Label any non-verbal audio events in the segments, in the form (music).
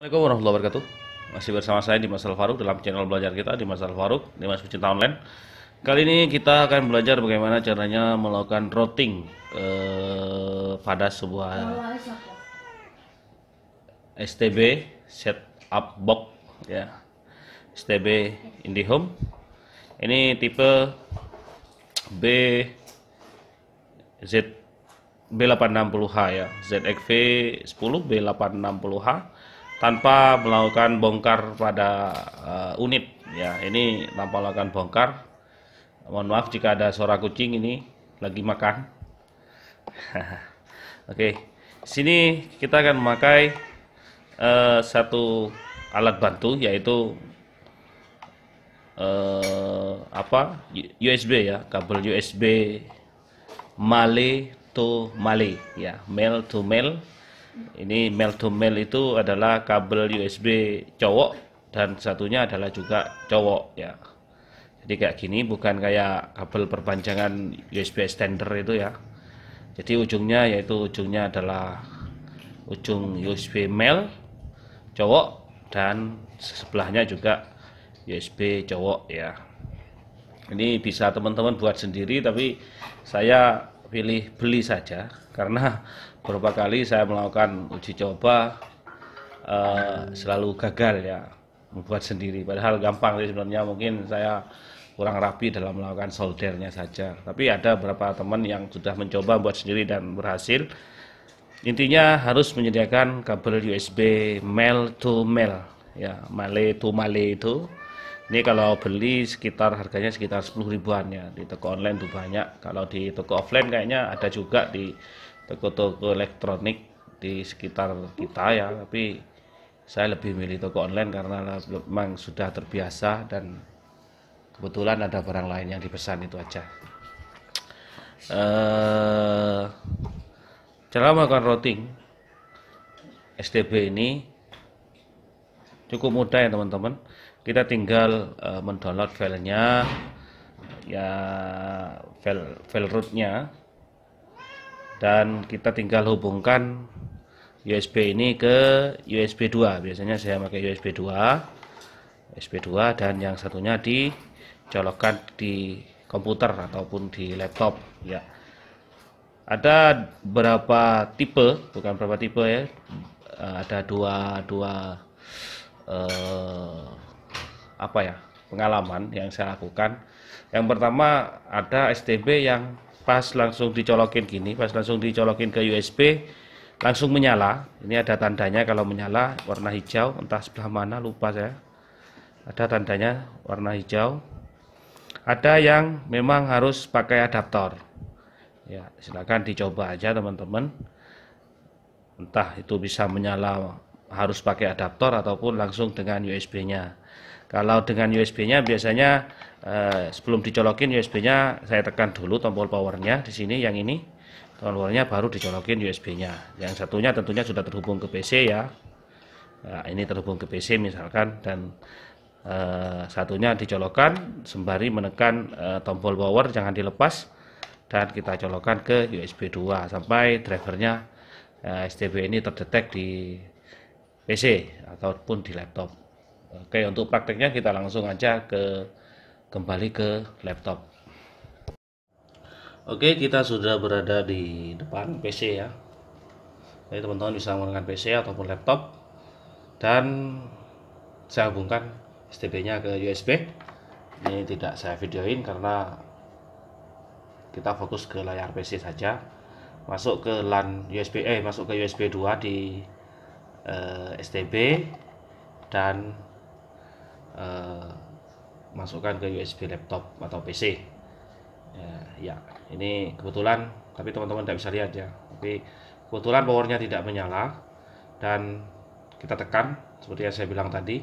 Assalamualaikum warahmatullahi wabarakatuh Masih bersama saya di Al-Faruk dalam channel belajar kita Dimas Al-Faruk, Dimas Pecinta Online Kali ini kita akan belajar bagaimana caranya melakukan routing eh, pada sebuah STB setup box ya STB IndiHome ini tipe B Z B860H ya ZXV 10 B860H tanpa melakukan bongkar pada uh, unit ya ini tanpa melakukan bongkar mohon maaf jika ada suara kucing ini lagi makan (laughs) oke okay. sini kita akan memakai uh, satu alat bantu yaitu uh, apa USB ya kabel USB male to male ya male to male ini male to male itu adalah kabel USB cowok dan satunya adalah juga cowok ya. Jadi kayak gini bukan kayak kabel perpanjangan USB extender itu ya. Jadi ujungnya yaitu ujungnya adalah ujung USB male cowok dan sebelahnya juga USB cowok ya. Ini bisa teman-teman buat sendiri tapi saya pilih beli saja karena beberapa kali saya melakukan uji coba uh, selalu gagal ya membuat sendiri padahal gampang sih sebenarnya mungkin saya kurang rapi dalam melakukan soldernya saja tapi ada beberapa teman yang sudah mencoba buat sendiri dan berhasil intinya harus menyediakan kabel USB male to male ya male to male itu ini kalau beli sekitar harganya sekitar 10 ribuan ya di toko online tuh banyak kalau di toko offline kayaknya ada juga di toko-toko elektronik di sekitar kita ya tapi saya lebih milih toko online karena memang sudah terbiasa dan kebetulan ada barang lain yang dipesan itu aja eh, cara melakukan routing STB ini cukup mudah ya teman-teman kita tinggal uh, mendownload filenya ya file file rootnya dan kita tinggal hubungkan USB ini ke USB 2 biasanya saya pakai USB 2 USB 2 dan yang satunya dicolokkan di komputer ataupun di laptop ya ada berapa tipe bukan berapa tipe ya eh, ada dua dua uh, apa ya pengalaman yang saya lakukan. Yang pertama ada STB yang pas langsung dicolokin gini, pas langsung dicolokin ke USB langsung menyala. Ini ada tandanya kalau menyala warna hijau, entah sebelah mana lupa saya. Ada tandanya warna hijau. Ada yang memang harus pakai adaptor. Ya, silahkan dicoba aja teman-teman. Entah itu bisa menyala harus pakai adaptor ataupun langsung dengan USB-nya. Kalau dengan USB-nya biasanya eh, sebelum dicolokin USB-nya saya tekan dulu tombol powernya di sini yang ini tombolnya baru dicolokin USB-nya. Yang satunya tentunya sudah terhubung ke PC ya. Nah, ini terhubung ke PC misalkan dan eh, satunya dicolokkan sembari menekan eh, tombol power jangan dilepas dan kita colokkan ke USB 2 sampai drivernya eh, STB ini terdetek di PC ataupun di laptop. Oke, untuk prakteknya kita langsung aja ke kembali ke laptop. Oke, kita sudah berada di depan PC ya. Jadi teman-teman bisa menggunakan PC ataupun laptop dan saya hubungkan STB-nya ke USB. Ini tidak saya videoin karena kita fokus ke layar PC saja. Masuk ke LAN USB eh masuk ke USB 2 di eh, STB dan Eh, masukkan ke USB laptop atau PC ya, ya ini kebetulan tapi teman-teman tidak bisa lihat ya tapi kebetulan powernya tidak menyala dan kita tekan seperti yang saya bilang tadi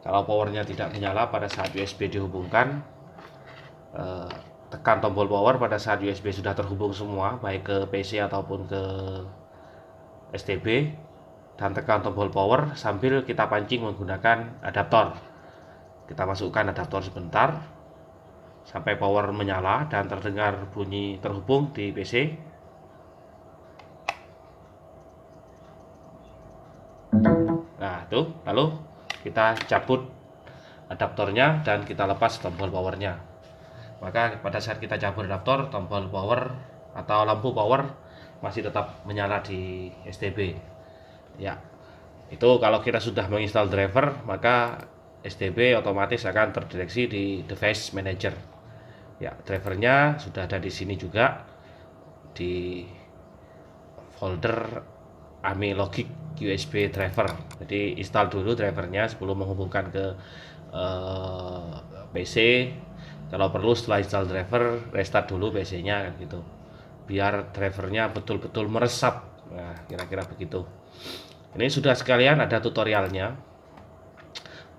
kalau powernya tidak menyala pada saat USB dihubungkan eh, tekan tombol power pada saat USB sudah terhubung semua baik ke PC ataupun ke STB dan tekan tombol power sambil kita pancing menggunakan adaptor kita masukkan adaptor sebentar sampai power menyala dan terdengar bunyi terhubung di PC. Nah, itu. Lalu kita cabut adaptornya dan kita lepas tombol powernya. Maka pada saat kita cabut adaptor, tombol power atau lampu power masih tetap menyala di STB. Ya. Itu kalau kita sudah menginstal driver, maka SDB otomatis akan terdeteksi di device manager ya drivernya sudah ada di sini juga di folder AMI logic USB driver jadi install dulu drivernya sebelum menghubungkan ke uh, eh, PC kalau perlu setelah install driver restart dulu PC nya gitu biar drivernya betul-betul meresap nah kira-kira begitu ini sudah sekalian ada tutorialnya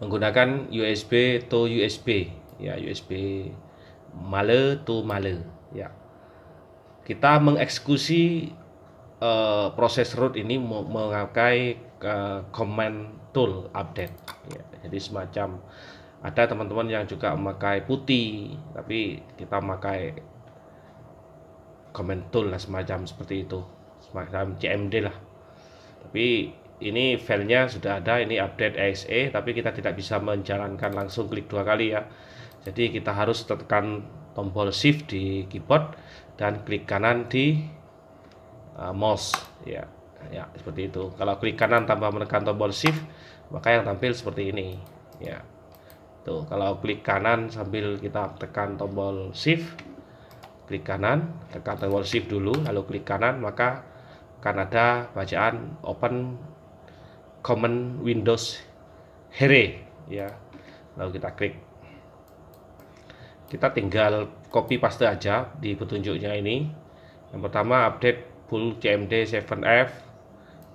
menggunakan USB to USB ya USB male to male ya kita mengeksekusi uh, proses root ini memakai uh, command tool update ya, jadi semacam ada teman-teman yang juga memakai putih tapi kita memakai command tool lah semacam seperti itu semacam CMD lah tapi ini filenya sudah ada ini update exe, tapi kita tidak bisa menjalankan langsung klik dua kali ya jadi kita harus tekan tombol shift di keyboard dan klik kanan di uh, mouse ya ya seperti itu kalau klik kanan tanpa menekan tombol shift maka yang tampil seperti ini ya tuh kalau klik kanan sambil kita tekan tombol shift klik kanan tekan tombol shift dulu lalu klik kanan maka akan ada bacaan open common Windows here ya lalu kita klik kita tinggal copy paste aja di petunjuknya ini yang pertama update full cmd 7f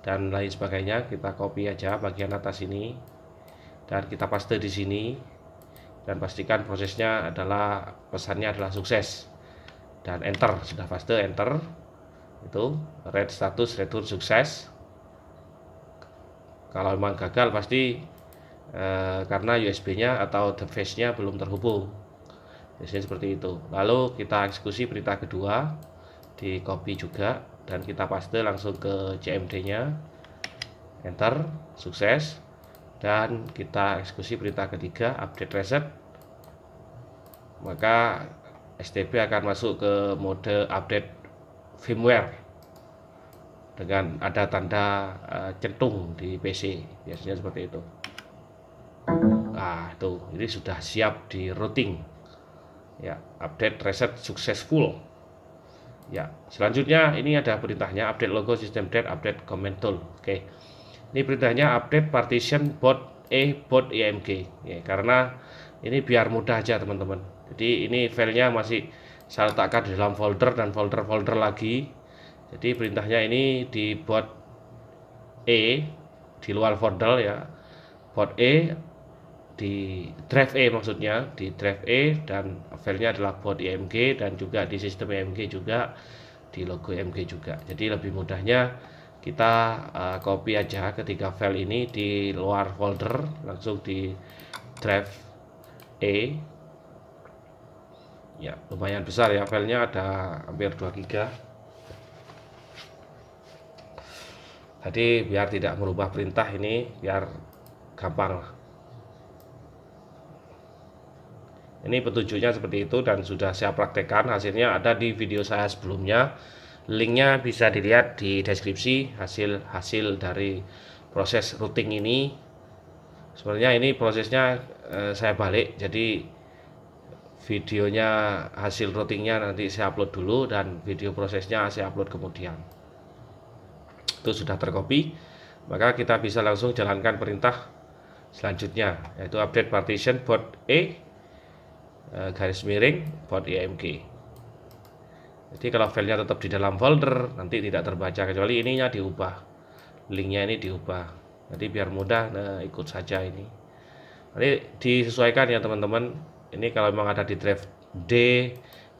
dan lain sebagainya kita copy aja bagian atas ini dan kita paste di sini dan pastikan prosesnya adalah pesannya adalah sukses dan enter sudah paste enter itu red status return sukses kalau memang gagal pasti uh, karena USB-nya atau device-nya belum terhubung. Biasanya seperti itu. Lalu kita eksekusi perintah kedua di copy juga dan kita paste langsung ke CMD-nya. Enter, sukses. Dan kita eksekusi perintah ketiga update reset. Maka STB akan masuk ke mode update firmware dengan ada tanda uh, centung di PC biasanya seperti itu ah tuh ini sudah siap di routing ya update reset successful ya selanjutnya ini ada perintahnya update logo system dead, update command tool oke ini perintahnya update partition bot e bot img ya, karena ini biar mudah aja teman-teman jadi ini filenya masih saya letakkan di dalam folder dan folder-folder lagi jadi perintahnya ini dibuat E di luar folder ya buat E di drive E maksudnya di drive E dan filenya adalah buat IMG dan juga di sistem IMG juga di logo IMG juga jadi lebih mudahnya kita uh, copy aja ketiga file ini di luar folder langsung di drive E ya lumayan besar ya filenya ada hampir 2 giga tadi biar tidak merubah perintah ini biar gampang ini petunjuknya seperti itu dan sudah saya praktekkan hasilnya ada di video saya sebelumnya linknya bisa dilihat di deskripsi hasil-hasil dari proses routing ini sebenarnya ini prosesnya eh, saya balik jadi videonya hasil routingnya nanti saya upload dulu dan video prosesnya saya upload kemudian itu sudah terkopi maka kita bisa langsung jalankan perintah selanjutnya yaitu update partition port A e, e, garis miring port IMG e jadi kalau filenya tetap di dalam folder nanti tidak terbaca kecuali ininya diubah linknya ini diubah jadi biar mudah nah, ikut saja ini nanti disesuaikan ya teman-teman ini kalau memang ada di drive D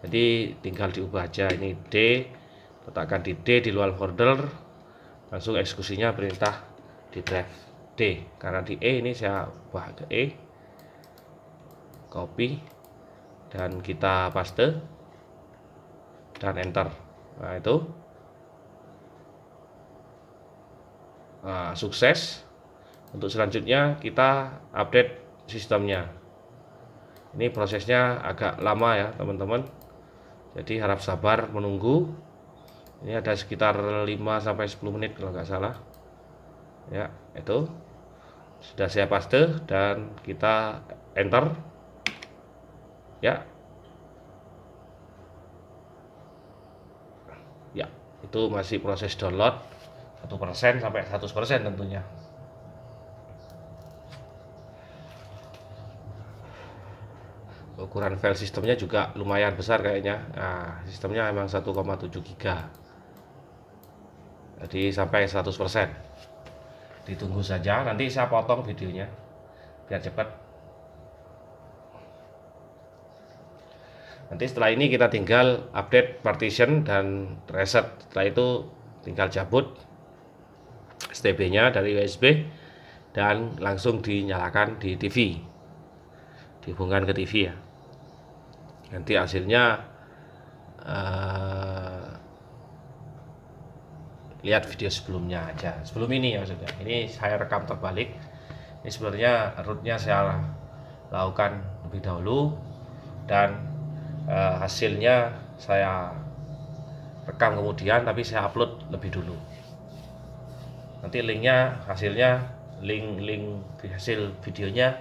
jadi tinggal diubah aja ini D letakkan di D di luar folder langsung eksekusinya perintah di drive D karena di E ini saya ubah ke E copy dan kita paste dan enter nah itu nah, sukses untuk selanjutnya kita update sistemnya ini prosesnya agak lama ya teman-teman jadi harap sabar menunggu ini ada sekitar 5 sampai 10 menit kalau nggak salah ya itu sudah saya paste dan kita enter ya ya itu masih proses download satu persen sampai 100% tentunya ukuran file sistemnya juga lumayan besar kayaknya nah, sistemnya emang 1,7 giga jadi sampai 100% ditunggu saja nanti saya potong videonya biar cepat nanti setelah ini kita tinggal update partition dan reset setelah itu tinggal cabut STB nya dari USB dan langsung dinyalakan di TV dihubungkan ke TV ya nanti hasilnya eh, lihat video sebelumnya aja sebelum ini ya maksudnya ini saya rekam terbalik ini sebenarnya rootnya saya lakukan lebih dahulu dan e, hasilnya saya rekam kemudian tapi saya upload lebih dulu nanti linknya hasilnya link link hasil videonya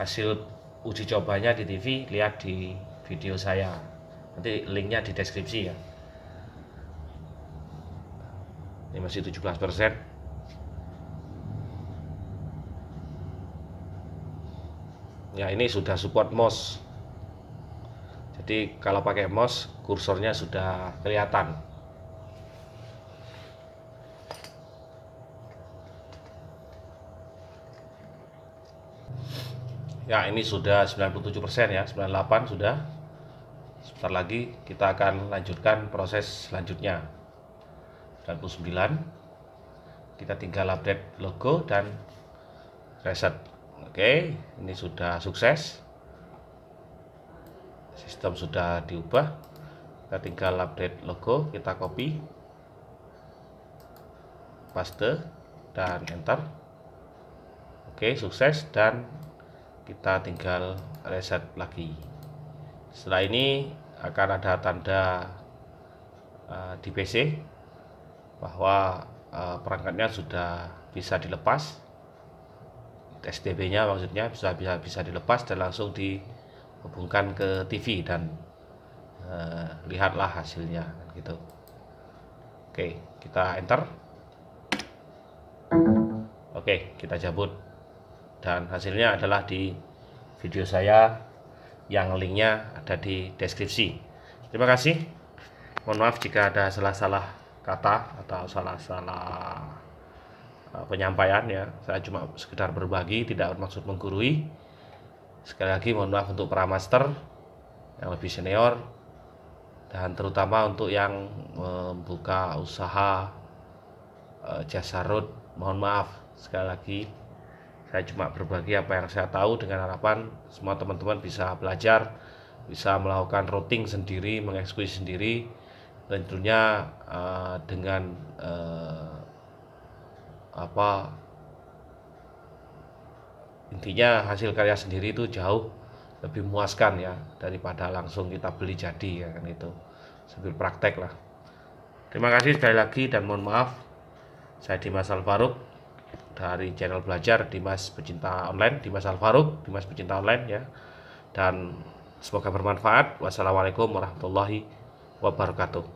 hasil uji cobanya di TV lihat di video saya nanti linknya di deskripsi ya ini masih 17 persen ya ini sudah support mouse. jadi kalau pakai mouse, kursornya sudah kelihatan ya ini sudah 97% persen ya 98 sudah sebentar lagi kita akan lanjutkan proses selanjutnya 99 kita tinggal update logo dan reset oke ini sudah sukses sistem sudah diubah kita tinggal update logo kita copy paste dan enter oke sukses dan kita tinggal reset lagi setelah ini akan ada tanda uh, di PC bahwa uh, perangkatnya sudah bisa dilepas SDB-nya maksudnya bisa bisa bisa dilepas dan langsung dihubungkan ke TV dan uh, lihatlah hasilnya gitu. Oke, kita enter. Oke, kita cabut. Dan hasilnya adalah di video saya yang linknya ada di deskripsi. Terima kasih. Mohon maaf jika ada salah-salah kata atau salah-salah eh, penyampaian ya. Saya cuma sekedar berbagi, tidak bermaksud menggurui. Sekali lagi mohon maaf untuk para master yang lebih senior dan terutama untuk yang membuka usaha eh, jasa road, mohon maaf sekali lagi saya cuma berbagi apa yang saya tahu dengan harapan semua teman-teman bisa belajar, bisa melakukan routing sendiri, mengeksekusi sendiri, tentunya uh, dengan uh, apa intinya hasil karya sendiri itu jauh lebih memuaskan ya daripada langsung kita beli jadi ya kan itu sambil praktek lah terima kasih sekali lagi dan mohon maaf saya Dimas Alfaruk dari channel belajar Dimas pecinta online Dimas Alfaruk Dimas pecinta online ya dan semoga bermanfaat wassalamualaikum warahmatullahi wabarakatuh